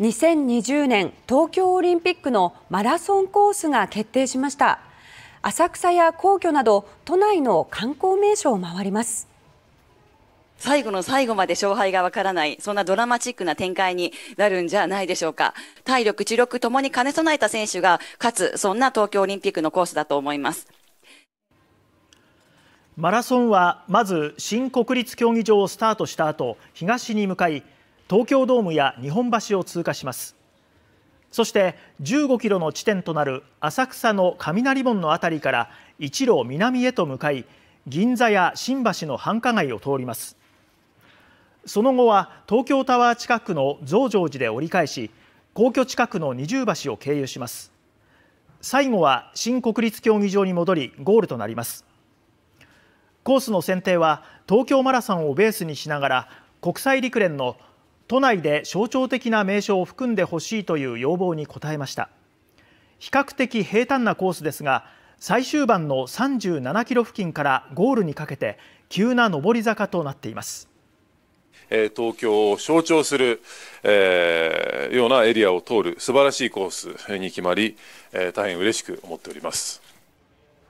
2020年東京オリンピックのマラソンコースが決定しました浅草や皇居など都内の観光名所を回ります最後の最後まで勝敗がわからない、そんなドラマチックな展開になるんじゃないでしょうか。体力、知力ともに兼ね備えた選手が勝つ、そんな東京オリンピックのコースだと思います。マラソンはまず新国立競技場をスタートした後、東に向かい、東京ドームや日本橋を通過しますそして15キロの地点となる浅草の雷門の辺りから一路南へと向かい銀座や新橋の繁華街を通りますその後は東京タワー近くの増上寺で折り返し皇居近くの二重橋を経由します最後は新国立競技場に戻りゴールとなりますコースの選定は東京マラソンをベースにしながら国際陸連の都内で象徴的な名所を含んでほしいという要望に応えました比較的平坦なコースですが最終盤の37キロ付近からゴールにかけて急な上り坂となっています東京を象徴する、えー、ようなエリアを通る素晴らしいコースに決まり、えー、大変嬉しく思っております。